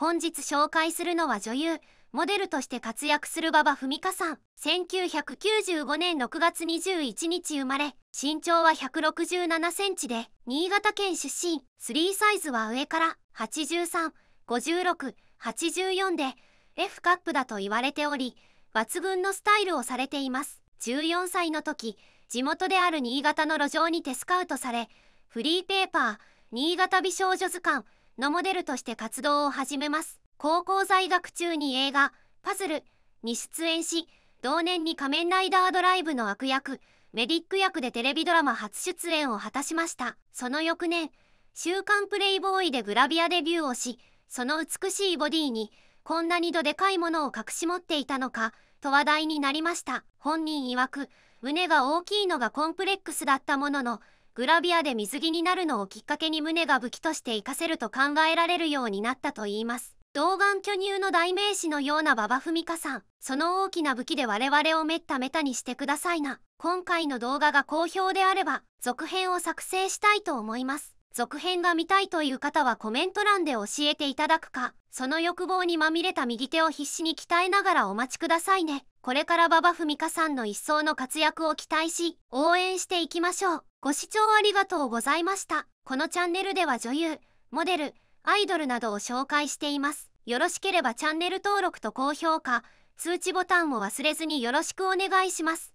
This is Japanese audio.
本日紹介するのは女優モデルとして活躍する馬場文香さん1995年6月21日生まれ身長は1 6 7センチで新潟県出身3サイズは上から835684で F カップだと言われており抜群のスタイルをされています14歳の時地元である新潟の路上にてスカウトされフリーペーパー新潟美少女図鑑のモデルとして活動を始めます高校在学中に映画「パズル」に出演し同年に仮面ライダードライブの悪役メディック役でテレビドラマ初出演を果たしましたその翌年「週刊プレイボーイ」でグラビアデビューをしその美しいボディにこんなにどでかいものを隠し持っていたのかと話題になりました本人曰く胸が大きいのがコンプレックスだったもののグラビアで水着になるのをきっかけに胸が武器として活かせると考えられるようになったといいます。童顔巨乳の代名詞のような馬場文香さん、その大きな武器で我々をめっためたにしてくださいな。今回の動画が好評であれば、続編を作成したいと思います。続編が見たいという方はコメント欄で教えていただくか、その欲望にまみれた右手を必死に鍛えながらお待ちくださいね。これから馬場文香さんの一層の活躍を期待し、応援していきましょう。ご視聴ありがとうございました。このチャンネルでは女優、モデル、アイドルなどを紹介しています。よろしければチャンネル登録と高評価、通知ボタンを忘れずによろしくお願いします。